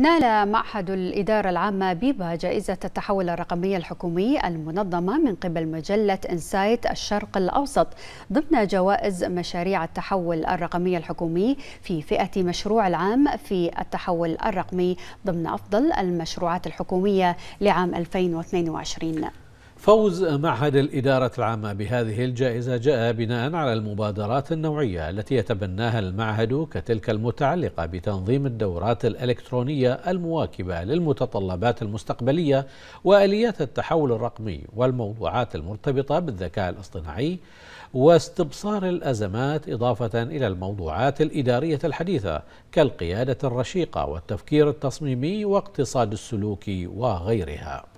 نال معهد الإدارة العامة بيبا جائزة التحول الرقمي الحكومي المنظمة من قبل مجلة إنسايت الشرق الأوسط ضمن جوائز مشاريع التحول الرقمي الحكومي في فئة مشروع العام في التحول الرقمي ضمن أفضل المشروعات الحكومية لعام 2022 فوز معهد الإدارة العامة بهذه الجائزة جاء بناء على المبادرات النوعية التي يتبناها المعهد كتلك المتعلقة بتنظيم الدورات الإلكترونية المواكبة للمتطلبات المستقبلية وآليات التحول الرقمي والموضوعات المرتبطة بالذكاء الاصطناعي واستبصار الأزمات إضافة إلى الموضوعات الإدارية الحديثة كالقيادة الرشيقة والتفكير التصميمي واقتصاد السلوك وغيرها